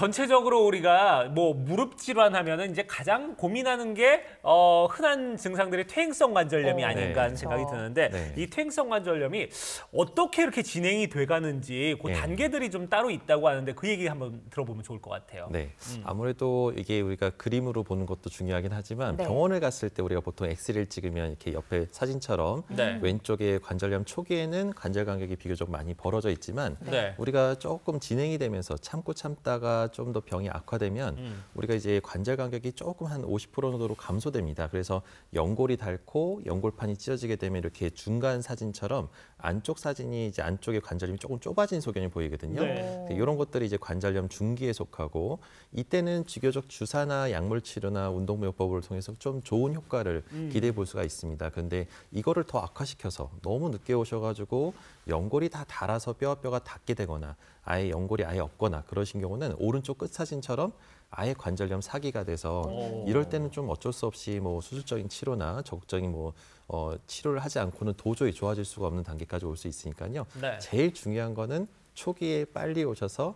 전체적으로 우리가 뭐 무릎 질환 하면은 이제 가장 고민하는 게 어, 흔한 증상들이 퇴행성 관절염이 어, 네. 아닌가 하는 네. 생각이 드는데 네. 이 퇴행성 관절염이 어떻게 이렇게 진행이 돼가는지 그 네. 단계들이 좀 따로 있다고 하는데 그 얘기 한번 들어보면 좋을 것 같아요. 네, 음. 아무래도 이게 우리가 그림으로 보는 것도 중요하긴 하지만 네. 병원을 갔을 때 우리가 보통 엑스를 레이 찍으면 이렇게 옆에 사진처럼 네. 왼쪽에 관절염 초기에는 관절 간격이 비교적 많이 벌어져 있지만 우리가 조금 진행이 되면서 참고 참다가 좀더 병이 악화되면 음. 우리가 이제 관절 간격이 조금 한 50% 정도로 감소됩니다. 그래서 연골이 닳고 연골판이 찢어지게 되면 이렇게 중간 사진처럼 안쪽 사진이 이제 안쪽에 관절염이 조금 좁아진 소견이 보이거든요. 네. 이런 것들이 이제 관절염 중기에 속하고 이때는 비교적 주사나 약물 치료나 운동요법을 통해서 좀 좋은 효과를 음. 기대해 볼 수가 있습니다. 그런데 이거를 더 악화시켜서 너무 늦게 오셔가지고 연골이 다 닳아서 뼈와 뼈가 닿게 되거나 아예 연골이 아예 없거나 그러신 경우는 오른 오른쪽 끝 사진처럼 아예 관절염 사기가 돼서 어. 이럴 때는 좀 어쩔 수 없이 뭐 수술적인 치료나 적극적인 뭐 어, 치료를 하지 않고는 도저히 좋아질 수가 없는 단계까지 올 수 있으니까요. 네. 제일 중요한 거는 초기에 빨리 오셔서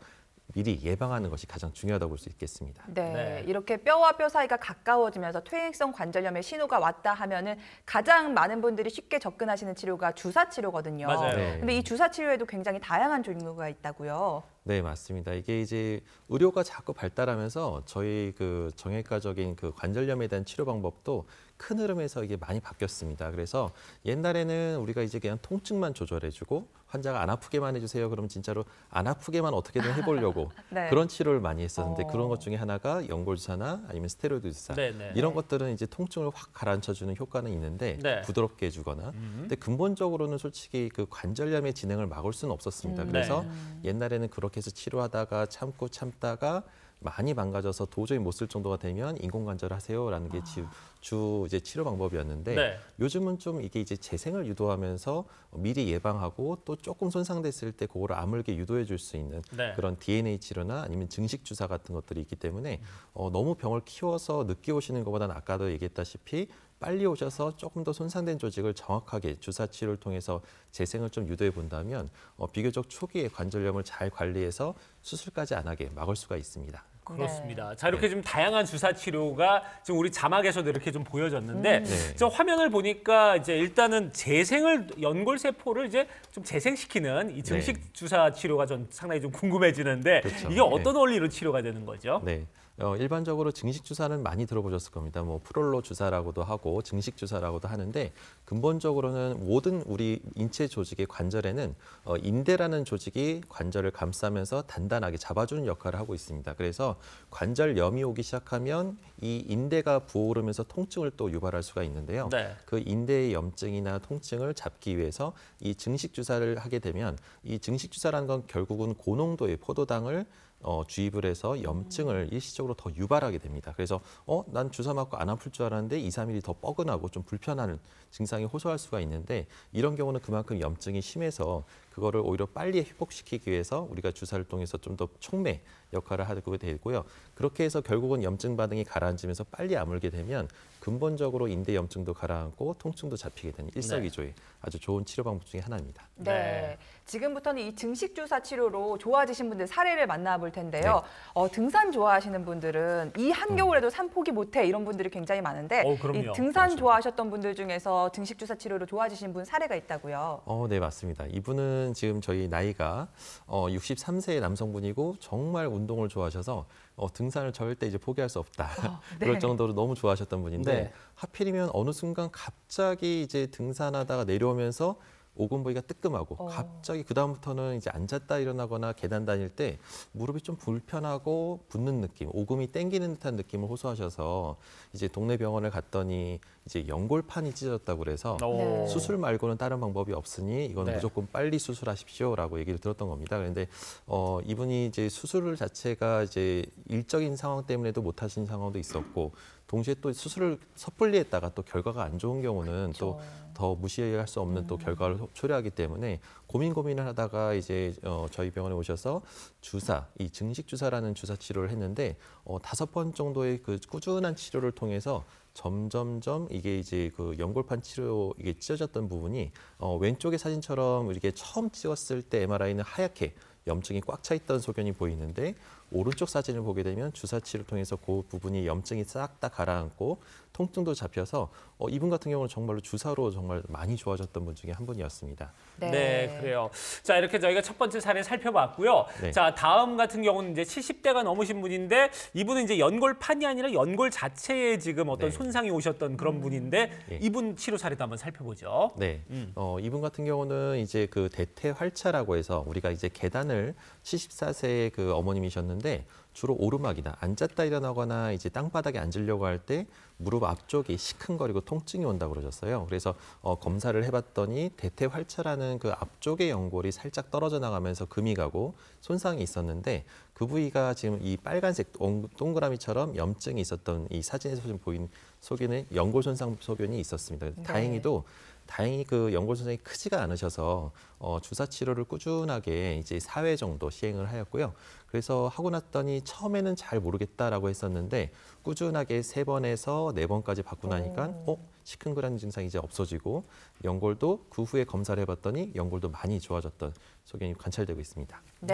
미리 예방하는 것이 가장 중요하다고 볼 수 있겠습니다. 네, 네, 이렇게 뼈와 뼈 사이가 가까워지면서 퇴행성 관절염의 신호가 왔다 하면은 가장 많은 분들이 쉽게 접근하시는 치료가 주사 치료거든요. 맞아요. 네. 근데 이 주사 치료에도 굉장히 다양한 종류가 있다고요. 네, 맞습니다. 이게 이제 의료가 자꾸 발달하면서 저희 그 정형외과적인 그 관절염에 대한 치료 방법도 큰 흐름에서 이게 많이 바뀌었습니다. 그래서 옛날에는 우리가 이제 그냥 통증만 조절해주고 환자가 안 아프게만 해주세요. 그럼 진짜로 안 아프게만 어떻게든 해보려고 네. 그런 치료를 많이 했었는데 어. 그런 것 중에 하나가 연골주사나 아니면 스테로이드 주사 네네. 이런 것들은 이제 통증을 확 가라앉혀주는 효과는 있는데 네. 부드럽게 해주거나 음. 근데 근본적으로는 솔직히 그 관절염의 진행을 막을 수는 없었습니다. 음. 그래서 네. 옛날에는 그렇게 그렇 해서 치료하다가 참고 참다가 많이 망가져서 도저히 못 쓸 정도가 되면 인공관절 하세요라는 게주 아. 이제 치료 방법이었는데 네. 요즘은 좀 이게 이제 재생을 유도하면서 미리 예방하고 또 조금 손상됐을 때 그거를 아물게 유도해 줄 수 있는 네. 그런 DNA 치료나 아니면 증식 주사 같은 것들이 있기 때문에 음. 어, 너무 병을 키워서 늦게 오시는 것보다는 아까도 얘기했다시피 빨리 오셔서 조금 더 손상된 조직을 정확하게 주사 치료를 통해서 재생을 좀 유도해 본다면 어, 비교적 초기에 관절염을 잘 관리해서 수술까지 안 하게 막을 수가 있습니다. 그렇습니다. 네. 자 이렇게 좀 다양한 주사 치료가 지금 우리 자막에서도 이렇게 좀 보여졌는데 음. 네. 저 화면을 보니까 이제 일단은 재생을 연골 세포를 이제 좀 재생시키는 이 증식 네. 주사 치료가 좀 상당히 좀 궁금해지는데 그렇죠. 이게 네. 어떤 원리로 치료가 되는 거죠? 네. 어, 일반적으로 증식 주사는 많이 들어보셨을 겁니다. 뭐 프롤로 주사라고도 하고 증식 주사라고도 하는데 근본적으로는 모든 우리 인체 조직의 관절에는 어, 인대라는 조직이 관절을 감싸면서 단단하게 잡아주는 역할을 하고 있습니다. 그래서 관절염이 오기 시작하면 이 인대가 부어오르면서 통증을 또 유발할 수가 있는데요. 네. 그 인대의 염증이나 통증을 잡기 위해서 이 증식 주사를 하게 되면 이 증식 주사라는 건 결국은 고농도의 포도당을 어, 주입을 해서 염증을 일시적으로 더 유발하게 됩니다. 그래서 어, 난 주사 맞고 안 아플 줄 알았는데 2, 3일이 더 뻐근하고 좀 불편한 증상이 호소할 수가 있는데 이런 경우는 그만큼 염증이 심해서 그거를 오히려 빨리 회복시키기 위해서 우리가 주사를 통해서 좀 더 촉매 역할을 하게 되고요. 그렇게 해서 결국은 염증 반응이 가라앉으면서 빨리 아물게 되면 근본적으로 인대 염증도 가라앉고 통증도 잡히게 되는 일석이조의 네. 아주 좋은 치료 방법 중의 하나입니다. 네. 네. 지금부터는 이 증식 주사 치료로 좋아지신 분들 사례를 만나볼 텐데요. 네. 어, 등산 좋아하시는 분들은 이 한겨울에도 음. 산 포기 못해 이런 분들이 굉장히 많은데 어, 이 등산 맞습니다. 좋아하셨던 분들 중에서 증식 주사 치료로 좋아지신 분 사례가 있다고요. 어, 네 맞습니다. 이분은 지금 저희 나이가 어, 63세 의 남성분이고 정말 운동을 좋아하셔서 어, 등산을 절대 이제 포기할 수 없다. 어, 네. 그럴 정도로 너무 좋아하셨던 분인데 네. 하필이면 어느 순간 갑자기 이제 등산하다가 내려오면서 오금 부위가 뜨끔하고 어. 갑자기 그 다음부터는 이제 앉았다 일어나거나 계단 다닐 때 무릎이 좀 불편하고 붓는 느낌, 오금이 땡기는 듯한 느낌을 호소하셔서 이제 동네 병원을 갔더니 이제 연골판이 찢어졌다고 그래서 네. 수술 말고는 다른 방법이 없으니 이건 네. 무조건 빨리 수술하십시오라고 얘기를 들었던 겁니다. 그런데 어 이분이 이제 수술을 자체가 이제 일적인 상황 때문에도 못 하신 상황도 있었고 동시에 또 수술을 섣불리 했다가 또 결과가 안 좋은 경우는 또 더 무시할 수 없는 음. 또 결과를 초래하기 때문에 고민 고민을 하다가 이제 어, 저희 병원에 오셔서 주사 이 증식 주사라는 주사 치료를 했는데 어, 다섯 번 정도의 그 꾸준한 치료를 통해서 점점점 이게 이제 그 연골판 치료 이게 찢어졌던 부분이 어, 왼쪽의 사진처럼 이렇게 처음 찍었을 때 MRI는 하얗게 염증이 꽉 차 있던 소견이 보이는데 오른쪽 사진을 보게 되면 주사치를 통해서 그 부분이 염증이 싹 다 가라앉고 통증도 잡혀서 어, 이분 같은 경우는 정말로 주사로 정말 많이 좋아졌던 분 중에 한 분이었습니다. 네, 네 그래요. 자 이렇게 저희가 첫 번째 사례 살펴봤고요. 네. 자 다음 같은 경우는 이제 70대가 넘으신 분인데 이분은 이제 연골판이 아니라 연골 자체에 지금 어떤 네. 손상이 오셨던 그런 분인데 예. 이분 치료 사례도 한번 살펴보죠. 네, 음. 어, 이분 같은 경우는 이제 그 대퇴 활차라고 해서 우리가 이제 계단을 74세의 그 어머님이셨는데 건데 주로 오르막이나 앉았다 일어나거나 이제 땅바닥에 앉으려고 할 때 무릎 앞쪽이 시큰거리고 통증이 온다고 그러셨어요. 그래서 어, 검사를 해봤더니 대퇴활차라는 그 앞쪽의 연골이 살짝 떨어져 나가면서 금이 가고 손상이 있었는데 그 부위가 지금 이 빨간색 동그라미처럼 염증이 있었던 이 사진에서 좀 보인 소견에 연골 손상 소견이 있었습니다. 네. 다행히도 다행히 그 연골 손상이 크지가 않으셔서 어, 주사 치료를 꾸준하게 이제 사회 정도 시행을 하였고요. 그래서 하고 났더니 처음에는 잘 모르겠다라고 했었는데 꾸준하게 세 번에서 네 번까지 받고 나니까 어, 어 시큰그라는 증상이 이제 없어지고 연골도 그 후에 검사를 해봤더니 연골도 많이 좋아졌던 소견이 관찰되고 있습니다. 네.